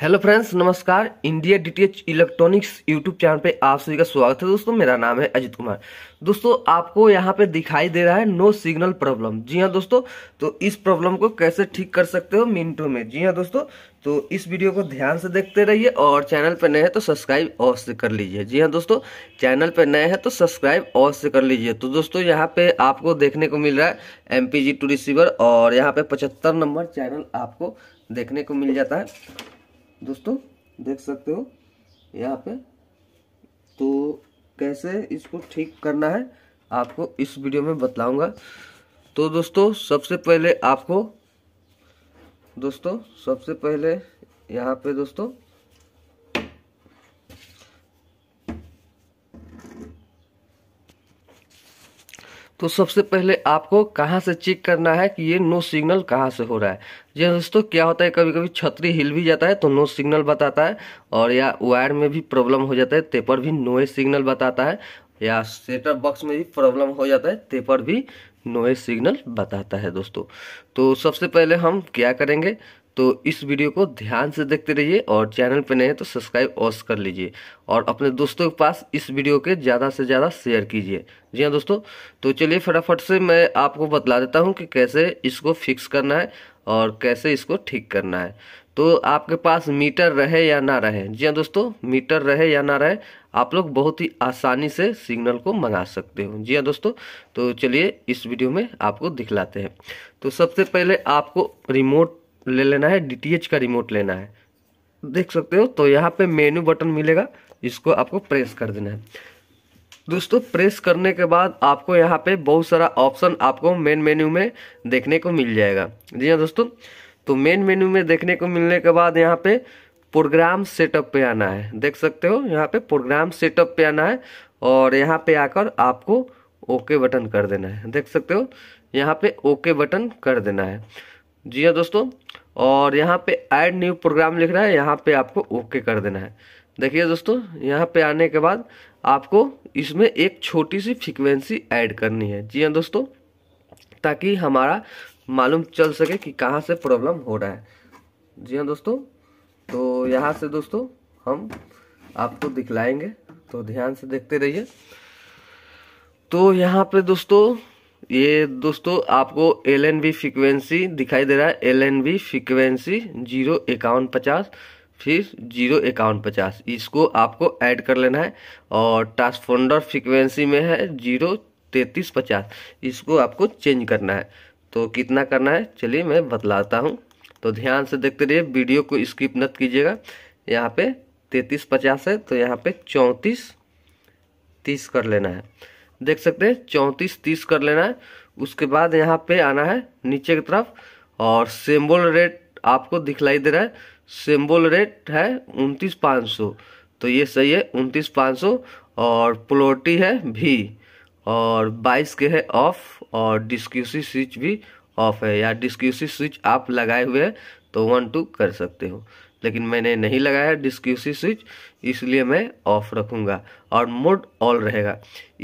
hello friends नमस्कार India DTH electronics YouTube channel पे आप सभी का स्वागत है दोस्तों मेरा नाम है अजित कुमार दोस्तों आपको यहाँ पे दिखाई दे रहा है नो सिग्नल प्रॉब्लम जी हाँ दोस्तों तो इस प्रॉब्लम को कैसे ठीक कर सकते हो मिनटों में जी हाँ दोस्तों तो इस वीडियो को ध्यान से देखते रहिए और चैनल पर नए हैं तो सब्सक्राइब अवश्य कर लीजिए जी हाँ दोस्तों चैनल पर नए हैं तो सब्सक्राइब अवश्य कर लीजिए तो दोस्तों यहाँ पे आपको देखने को मिल रहा है एम टू रिसीवर और यहाँ पे पचहत्तर नंबर चैनल आपको देखने को मिल जाता है दोस्तों देख सकते हो यहाँ पे तो कैसे इसको ठीक करना है आपको इस वीडियो में बताऊंगा तो दोस्तों सबसे पहले आपको दोस्तों सबसे पहले यहाँ पे दोस्तों तो सबसे पहले आपको कहाँ से चेक करना है कि ये नो सिग्नल कहाँ से हो रहा है जी दोस्तों क्या होता है कभी कभी छतरी हिल भी जाता है तो नो सिग्नल बताता है और या वायर में भी प्रॉब्लम हो जाता है तेपर भी नो सिग्नल बताता है या सेटअप बॉक्स में भी प्रॉब्लम हो जाता है तेपर भी नोए सिग्नल बताता है दोस्तों तो सबसे पहले हम क्या करेंगे तो इस वीडियो को ध्यान से देखते रहिए और चैनल पर नए तो सब्सक्राइब ऑस कर लीजिए और अपने दोस्तों के पास इस वीडियो के ज़्यादा से ज़्यादा शेयर कीजिए जी हाँ दोस्तों तो चलिए फटाफट से मैं आपको बतला देता हूँ कि कैसे इसको फिक्स करना है और कैसे इसको ठीक करना है तो आपके पास मीटर रहे या ना रहे जी हाँ दोस्तों मीटर रहे या ना रहे आप लोग बहुत ही आसानी से सिग्नल को मंगा सकते हो जी हाँ दोस्तों तो चलिए इस वीडियो में आपको दिखलाते हैं तो सबसे पहले आपको रिमोट ले लेना है डी का रिमोट लेना है देख सकते हो तो यहाँ पे मेन्यू बटन मिलेगा इसको आपको प्रेस कर देना है दोस्तों प्रेस करने के बाद आपको यहाँ पे बहुत सारा ऑप्शन आपको मेन मेन्यू में देखने को मिल जाएगा जी हाँ दोस्तों तो मेन मेन्यू में देखने को मिलने के बाद यहाँ पे प्रोग्राम सेटअप पे आना है देख सकते हो यहाँ पे प्रोग्राम सेटअप पे आना है और यहाँ पे आकर आपको ओके बटन कर देना है देख सकते हो यहाँ पे ओके बटन कर देना है जी हाँ दोस्तों और यहाँ पे ऐड न्यू प्रोग्राम लिख रहा है यहाँ पे आपको ओके कर देना है देखिए दोस्तों यहाँ पे आने के बाद आपको इसमें एक छोटी सी फ्रिक्वेंसी ऐड करनी है जी हाँ दोस्तों ताकि हमारा मालूम चल सके कि कहाँ से प्रॉब्लम हो रहा है जी हाँ दोस्तों तो यहाँ से दोस्तों हम आपको दिखलाएंगे तो ध्यान से देखते रहिए तो यहाँ पे दोस्तों ये दोस्तों आपको एल एन बी फ्रिक्वेंसी दिखाई दे रहा है L N B frequency zero इक्यावन पचास फिर जीरो इक्यावन पचास इसको आपको ऐड कर लेना है और ट्रांसफोंडर फ्रिक्वेंसी में है जीरो तैंतीस पचास इसको आपको चेंज करना है तो कितना करना है चलिए मैं बतलाता हूँ तो ध्यान से देखते रहिए वीडियो को स्किप मत कीजिएगा यहाँ पे तैंतीस पचास है तो यहाँ पे चौंतीस तीस कर लेना है देख सकते हैं चौंतीस तीस कर लेना है उसके बाद यहाँ पे आना है नीचे की तरफ और सेम्बोल रेट आपको दिखलाई दे रहा है सेम्बोल रेट है उनतीस पाँच सौ तो ये सही है उनतीस पाँच सौ और प्लोटी है भी और बाईस के है ऑफ और डिस्क्यूसी स्विच भी ऑफ है या डिस्क्यूसी स्विच आप लगाए हुए हैं तो वन टू कर सकते हो लेकिन मैंने नहीं लगाया डिस्क्यूसी स्विच इसलिए मैं ऑफ रखूँगा और मोड ऑल रहेगा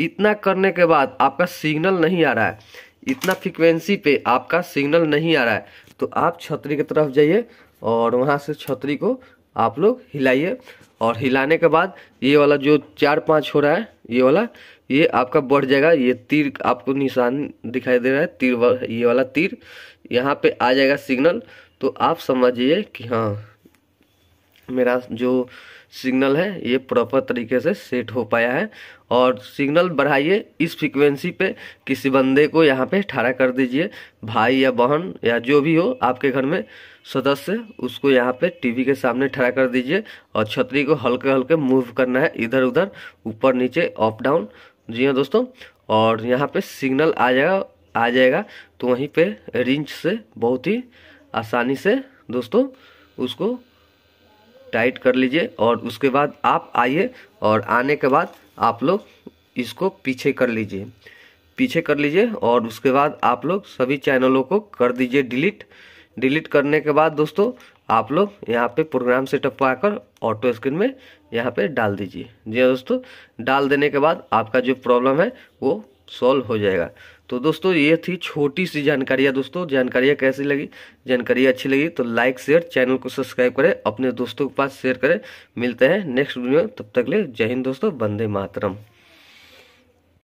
इतना करने के बाद आपका सिग्नल नहीं आ रहा है इतना फ्रिक्वेंसी पे आपका सिग्नल नहीं आ रहा है तो आप छतरी की तरफ जाइए और वहाँ से छतरी को आप लोग हिलाइए और हिलाने के बाद ये वाला जो चार पाँच हो रहा है ये वाला ये आपका बढ़ जाएगा ये तीर आपको निशान दिखाई दे रहा है तीर ये वाला तीर यहाँ पे आ जाएगा सिग्नल तो आप समझिए कि हाँ मेरा जो सिग्नल है ये प्रॉपर तरीके से सेट हो पाया है और सिग्नल बढ़ाइए इस फ्रिक्वेंसी पे किसी बंदे को यहाँ पे ठहरा कर दीजिए भाई या बहन या जो भी हो आपके घर में सदस्य उसको यहाँ पे टीवी के सामने ठहरा कर दीजिए और छतरी को हल्के हल्के मूव करना है इधर उधर ऊपर नीचे अप डाउन जी हाँ दोस्तों और यहाँ पे सिग्नल आ जाएगा आ जाएगा तो वहीं पर रिंच से बहुत ही आसानी से दोस्तों उसको टाइट कर लीजिए और उसके बाद आप आइए और आने के बाद आप लोग इसको पीछे कर लीजिए पीछे कर लीजिए और उसके बाद आप लोग सभी चैनलों को कर दीजिए डिलीट डिलीट करने के बाद दोस्तों आप लोग यहाँ पे प्रोग्राम सेटअप को आकर ऑटो स्क्रीन में यहाँ पे डाल दीजिए जी हाँ दोस्तों डाल देने के बाद आपका जो प्रॉब्लम है वो सॉल्व हो जाएगा तो दोस्तों ये थी छोटी सी जानकारियाँ दोस्तों जानकारियाँ कैसी लगी जानकारी अच्छी लगी तो लाइक शेयर चैनल को सब्सक्राइब करें अपने दोस्तों के पास शेयर करें मिलते हैं नेक्स्ट वीडियो तब तक ले जय हिंद दोस्तों बंदे मातरम